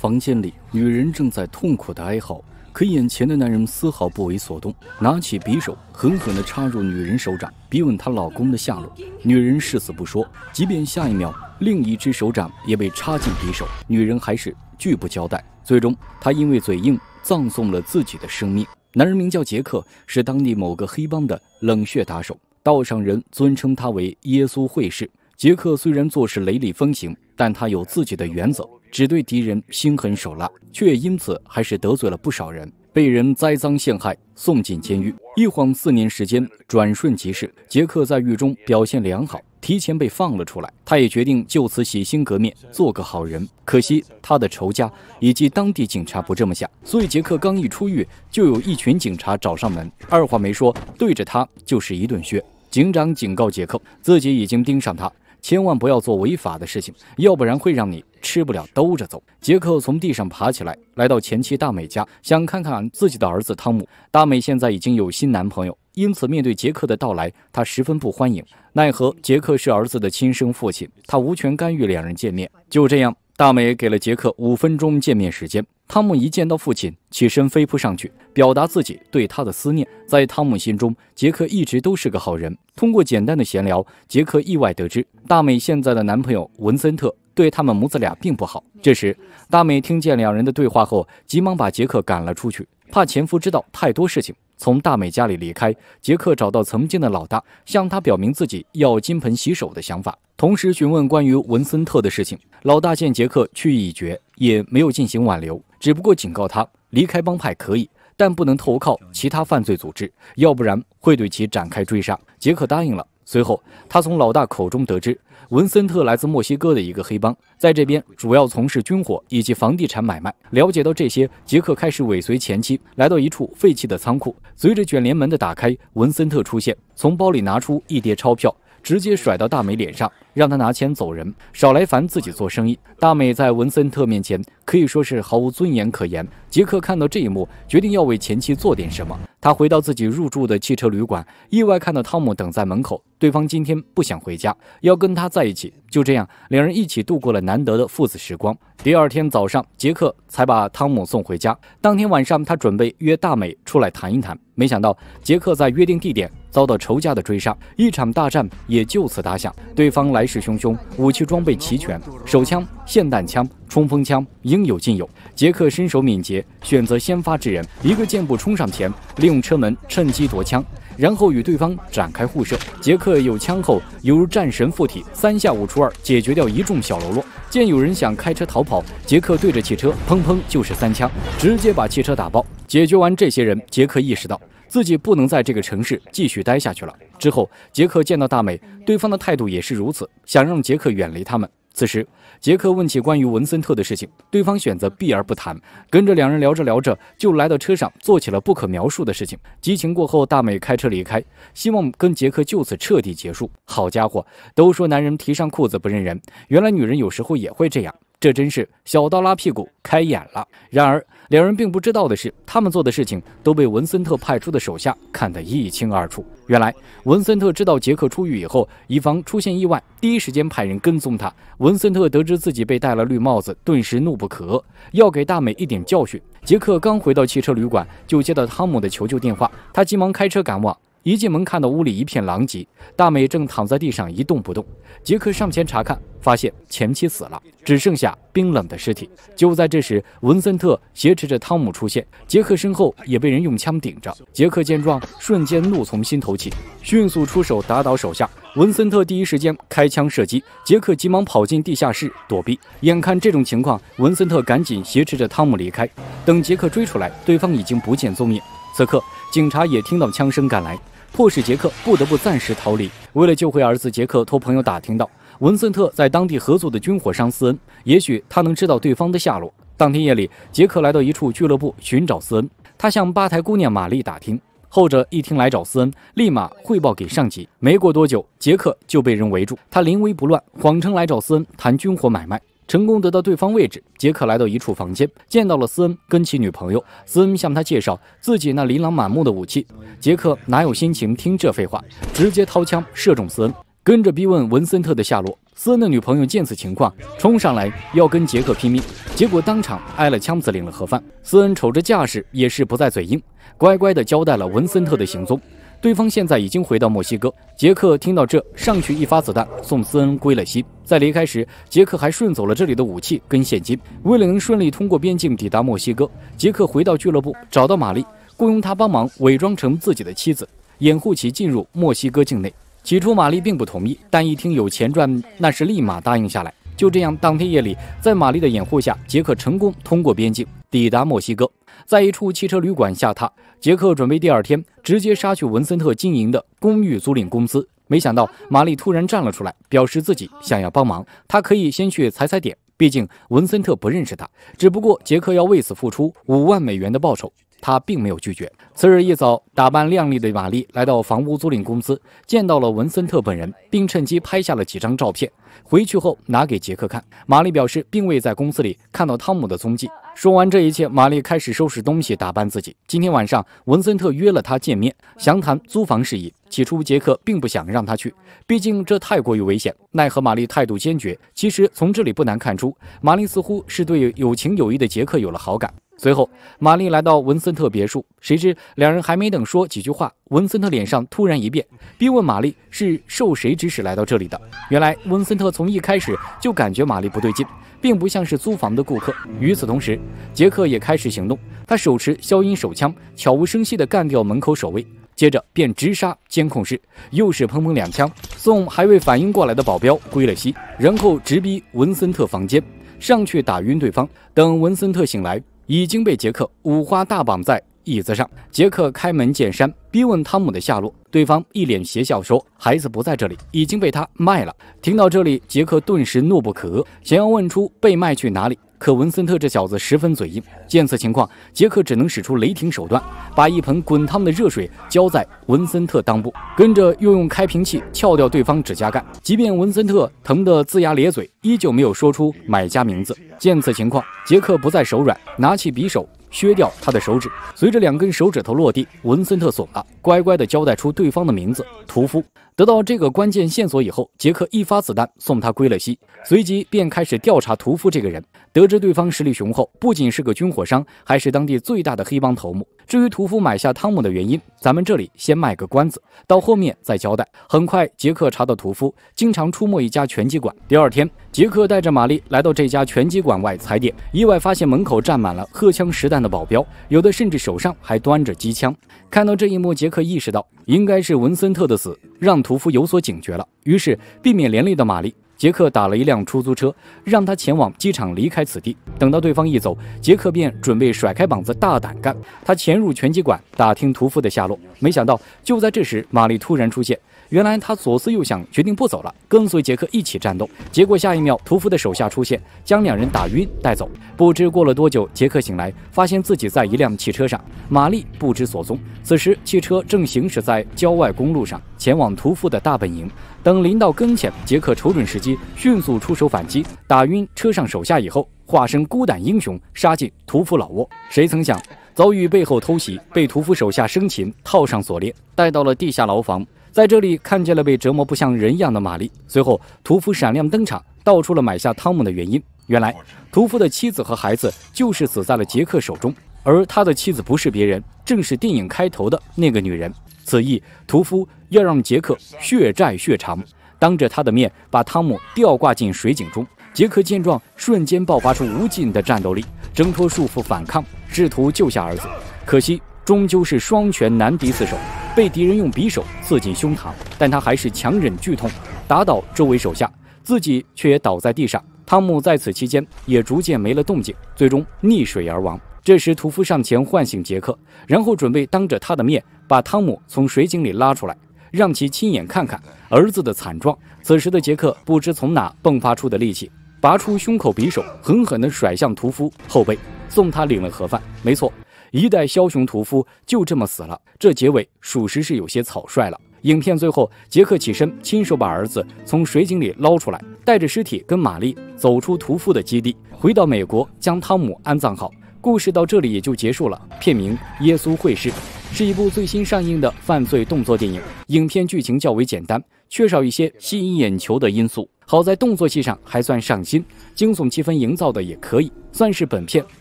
房间里，女人正在痛苦的哀嚎，可眼前的男人丝毫不为所动，拿起匕首狠狠的插入女人手掌，逼问她老公的下落。女人誓死不说，即便下一秒另一只手掌也被插进匕首，女人还是拒不交代。最终，她因为嘴硬，葬送了自己的生命。男人名叫杰克，是当地某个黑帮的冷血打手，道上人尊称他为“耶稣会士”。杰克虽然做事雷厉风行，但他有自己的原则。只对敌人心狠手辣，却因此还是得罪了不少人，被人栽赃陷害，送进监狱。一晃四年时间，转瞬即逝。杰克在狱中表现良好，提前被放了出来。他也决定就此洗心革面，做个好人。可惜他的仇家以及当地警察不这么想，所以杰克刚一出狱，就有一群警察找上门，二话没说，对着他就是一顿削。警长警告杰克，自己已经盯上他。千万不要做违法的事情，要不然会让你吃不了兜着走。杰克从地上爬起来，来到前妻大美家，想看看自己的儿子汤姆。大美现在已经有新男朋友，因此面对杰克的到来，她十分不欢迎。奈何杰克是儿子的亲生父亲，他无权干预两人见面。就这样。大美给了杰克五分钟见面时间。汤姆一见到父亲，起身飞扑上去，表达自己对他的思念。在汤姆心中，杰克一直都是个好人。通过简单的闲聊，杰克意外得知大美现在的男朋友文森特对他们母子俩并不好。这时，大美听见两人的对话后，急忙把杰克赶了出去，怕前夫知道太多事情。从大美家里离开，杰克找到曾经的老大，向他表明自己要金盆洗手的想法，同时询问关于文森特的事情。老大见杰克去意已决，也没有进行挽留，只不过警告他离开帮派可以，但不能投靠其他犯罪组织，要不然会对其展开追杀。杰克答应了。随后，他从老大口中得知，文森特来自墨西哥的一个黑帮，在这边主要从事军火以及房地产买卖。了解到这些，杰克开始尾随前妻，来到一处废弃的仓库。随着卷帘门的打开，文森特出现，从包里拿出一叠钞票，直接甩到大美脸上，让他拿钱走人，少来烦自己做生意。大美在文森特面前可以说是毫无尊严可言。杰克看到这一幕，决定要为前妻做点什么。他回到自己入住的汽车旅馆，意外看到汤姆等在门口。对方今天不想回家，要跟他在一起。就这样，两人一起度过了难得的父子时光。第二天早上，杰克才把汤姆送回家。当天晚上，他准备约大美出来谈一谈，没想到杰克在约定地点遭到仇家的追杀，一场大战也就此打响。对方来势汹汹，武器装备齐全，手枪、霰弹枪、冲锋枪应有尽有。杰克身手敏捷，选择先发制人，一个箭步冲上前，利用车门趁机夺枪。然后与对方展开互射。杰克有枪后，犹如战神附体，三下五除二解决掉一众小喽啰。见有人想开车逃跑，杰克对着汽车砰砰就是三枪，直接把汽车打爆。解决完这些人，杰克意识到自己不能在这个城市继续待下去了。之后，杰克见到大美，对方的态度也是如此，想让杰克远离他们。此时，杰克问起关于文森特的事情，对方选择避而不谈。跟着两人聊着聊着，就来到车上做起了不可描述的事情。激情过后，大美开车离开，希望跟杰克就此彻底结束。好家伙，都说男人提上裤子不认人，原来女人有时候也会这样。这真是小刀拉屁股开眼了。然而，两人并不知道的是，他们做的事情都被文森特派出的手下看得一清二楚。原来，文森特知道杰克出狱以后，以防出现意外，第一时间派人跟踪他。文森特得知自己被戴了绿帽子，顿时怒不可遏，要给大美一点教训。杰克刚回到汽车旅馆，就接到汤姆的求救电话，他急忙开车赶往。一进门，看到屋里一片狼藉，大美正躺在地上一动不动。杰克上前查看，发现前妻死了，只剩下冰冷的尸体。就在这时，文森特挟持着汤姆出现，杰克身后也被人用枪顶着。杰克见状，瞬间怒从心头起，迅速出手打倒手下。文森特第一时间开枪射击，杰克急忙跑进地下室躲避。眼看这种情况，文森特赶紧挟持着汤姆离开。等杰克追出来，对方已经不见踪影。此刻，警察也听到枪声赶来。迫使杰克不得不暂时逃离。为了救回儿子，杰克托朋友打听到，文森特在当地合作的军火商斯恩，也许他能知道对方的下落。当天夜里，杰克来到一处俱乐部寻找斯恩，他向吧台姑娘玛丽打听，后者一听来找斯恩，立马汇报给上级。没过多久，杰克就被人围住，他临危不乱，谎称来找斯恩谈军火买卖。成功得到对方位置，杰克来到一处房间，见到了斯恩跟其女朋友。斯恩向他介绍自己那琳琅满目的武器，杰克哪有心情听这废话，直接掏枪射中斯恩，跟着逼问文森特的下落。斯恩的女朋友见此情况，冲上来要跟杰克拼命，结果当场挨了枪子，领了盒饭。斯恩瞅着架势，也是不再嘴硬，乖乖的交代了文森特的行踪。对方现在已经回到墨西哥。杰克听到这，上去一发子弹，送斯恩归了西。在离开时，杰克还顺走了这里的武器跟现金。为了能顺利通过边境抵达墨西哥，杰克回到俱乐部，找到玛丽，雇佣他帮忙伪装成自己的妻子，掩护其进入墨西哥境内。起初玛丽并不同意，但一听有钱赚，那是立马答应下来。就这样，当天夜里，在玛丽的掩护下，杰克成功通过边境抵达墨西哥，在一处汽车旅馆下榻。杰克准备第二天直接杀去文森特经营的公寓租赁公司，没想到玛丽突然站了出来，表示自己想要帮忙。她可以先去踩踩点，毕竟文森特不认识她。只不过杰克要为此付出五万美元的报酬。他并没有拒绝。次日一早，打扮靓丽的玛丽来到房屋租赁公司，见到了文森特本人，并趁机拍下了几张照片。回去后拿给杰克看，玛丽表示并未在公司里看到汤姆的踪迹。说完这一切，玛丽开始收拾东西，打扮自己。今天晚上，文森特约了他见面，详谈租房事宜。起初，杰克并不想让他去，毕竟这太过于危险。奈何玛丽态度坚决。其实从这里不难看出，玛丽似乎是对有情有义的杰克有了好感。随后，玛丽来到文森特别墅，谁知两人还没等说几句话，文森特脸上突然一变，逼问玛丽是受谁指使来到这里的。原来文森特从一开始就感觉玛丽不对劲，并不像是租房的顾客。与此同时，杰克也开始行动，他手持消音手枪，悄无声息地干掉门口守卫，接着便直杀监控室，又是砰砰两枪，送还未反应过来的保镖归了西，然后直逼文森特房间，上去打晕对方。等文森特醒来。已经被杰克五花大绑在。椅子上，杰克开门见山，逼问汤姆的下落。对方一脸邪笑说：“孩子不在这里，已经被他卖了。”听到这里，杰克顿时怒不可遏，想要问出被卖去哪里。可文森特这小子十分嘴硬。见此情况，杰克只能使出雷霆手段，把一盆滚烫的热水浇在文森特裆部，跟着又用开瓶器撬掉对方指甲盖。即便文森特疼得龇牙咧嘴，依旧没有说出买家名字。见此情况，杰克不再手软，拿起匕首。削掉他的手指，随着两根手指头落地，文森特怂了，乖乖地交代出对方的名字——屠夫。得到这个关键线索以后，杰克一发子弹送他归了西，随即便开始调查屠夫这个人。得知对方实力雄厚，不仅是个军火商，还是当地最大的黑帮头目。至于屠夫买下汤姆的原因，咱们这里先卖个关子，到后面再交代。很快，杰克查到屠夫经常出没一家拳击馆。第二天，杰克带着玛丽来到这家拳击馆外踩点，意外发现门口站满了荷枪实弹的保镖，有的甚至手上还端着机枪。看到这一幕，杰克意识到应该是文森特的死让屠夫有所警觉了，于是避免连累的玛丽。杰克打了一辆出租车，让他前往机场离开此地。等到对方一走，杰克便准备甩开膀子大胆干。他潜入拳击馆打听屠夫的下落，没想到就在这时，玛丽突然出现。原来他左思右想，决定不走了，跟随杰克一起战斗。结果下一秒，屠夫的手下出现，将两人打晕带走。不知过了多久，杰克醒来，发现自己在一辆汽车上，玛丽不知所踪。此时，汽车正行驶在郊外公路上，前往屠夫的大本营。等临到跟前，杰克瞅准时机，迅速出手反击，打晕车上手下以后，化身孤胆英雄，杀进屠夫老窝。谁曾想，遭遇背后偷袭，被屠夫手下生擒，套上锁链，带到了地下牢房。在这里看见了被折磨不像人一样的玛丽。随后，屠夫闪亮登场，道出了买下汤姆的原因。原来，屠夫的妻子和孩子就是死在了杰克手中，而他的妻子不是别人，正是电影开头的那个女人。此役，屠夫要让杰克血债血偿，当着他的面把汤姆吊挂进水井中。杰克见状，瞬间爆发出无尽的战斗力，挣脱束缚反抗，试图救下儿子。可惜，终究是双拳难敌四手。被敌人用匕首刺进胸膛，但他还是强忍剧痛，打倒周围手下，自己却也倒在地上。汤姆在此期间也逐渐没了动静，最终溺水而亡。这时，屠夫上前唤醒杰克，然后准备当着他的面把汤姆从水井里拉出来，让其亲眼看看儿子的惨状。此时的杰克不知从哪迸发出的力气，拔出胸口匕首，狠狠地甩向屠夫后背，送他领了盒饭。没错。一代枭雄屠夫就这么死了，这结尾属实是有些草率了。影片最后，杰克起身亲手把儿子从水井里捞出来，带着尸体跟玛丽走出屠夫的基地，回到美国将汤姆安葬好。故事到这里也就结束了。片名《耶稣会师》是一部最新上映的犯罪动作电影，影片剧情较为简单，缺少一些吸引眼球的因素。好在动作戏上还算上心，惊悚气氛营造的也可以，算是本片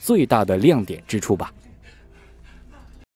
最大的亮点之处吧。